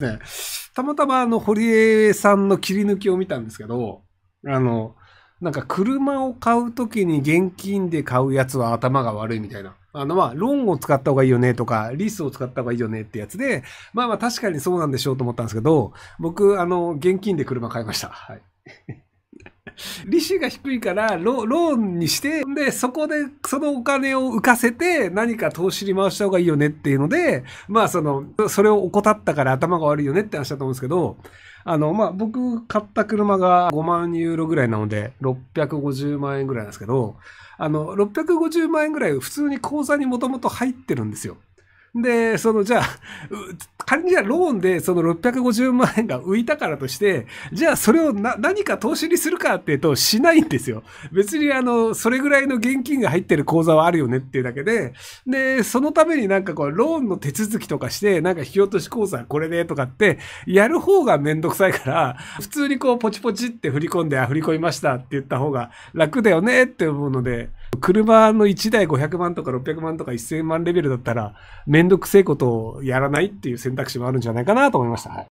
ね、たまたまあの、堀江さんの切り抜きを見たんですけど、あの、なんか車を買うときに現金で買うやつは頭が悪いみたいな。あのまあ、ローンを使った方がいいよねとか、リスを使った方がいいよねってやつで、まあまあ確かにそうなんでしょうと思ったんですけど、僕、あの、現金で車買いました。はい。利子が低いからロ、ローンにして、で、そこでそのお金を浮かせて何か投資に回した方がいいよねっていうので、まあその、それを怠ったから頭が悪いよねって話だと思うんですけど、あの、まあ僕買った車が5万ユーロぐらいなので、650万円ぐらいなんですけど、あの、650万円ぐらい普通に口座にもともと入ってるんですよ。で、その、じゃあ、仮にじゃあローンでその650万円が浮いたからとして、じゃあそれを何か投資にするかっていうとしないんですよ。別にあの、それぐらいの現金が入ってる口座はあるよねっていうだけで、で、そのためになんかこう、ローンの手続きとかして、なんか引き落とし口座これでとかって、やる方がめんどくさいから、普通にこう、ポチポチって振り込んで、あ、振り込みましたって言った方が楽だよねって思うので、車の1台500万とか600万とか1000万レベルだったら、めんどくせえことをやらないっていう選択肢もあるんじゃないかなと思いました。はい